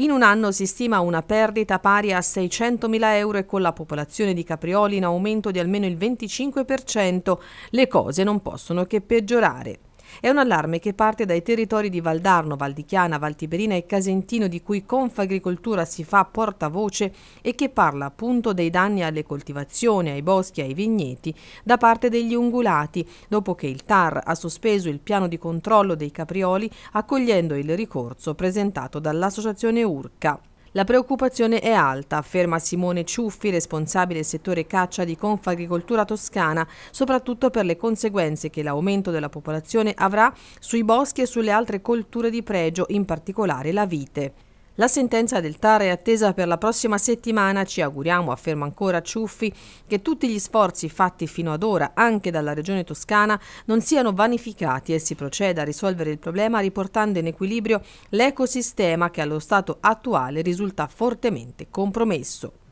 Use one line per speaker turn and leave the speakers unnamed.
In un anno si stima una perdita pari a 600.000 euro e con la popolazione di Caprioli in aumento di almeno il 25%. Le cose non possono che peggiorare. È un allarme che parte dai territori di Valdarno, Valdichiana, Valtiberina e Casentino di cui Confagricoltura si fa portavoce e che parla appunto dei danni alle coltivazioni, ai boschi, ai vigneti da parte degli ungulati, dopo che il TAR ha sospeso il piano di controllo dei caprioli accogliendo il ricorso presentato dall'associazione Urca. La preoccupazione è alta, afferma Simone Ciuffi, responsabile del settore caccia di Confagricoltura Toscana, soprattutto per le conseguenze che l'aumento della popolazione avrà sui boschi e sulle altre colture di pregio, in particolare la vite. La sentenza del TAR è attesa per la prossima settimana, ci auguriamo, afferma ancora Ciuffi, che tutti gli sforzi fatti fino ad ora anche dalla Regione Toscana non siano vanificati e si proceda a risolvere il problema riportando in equilibrio l'ecosistema che allo stato attuale risulta fortemente compromesso.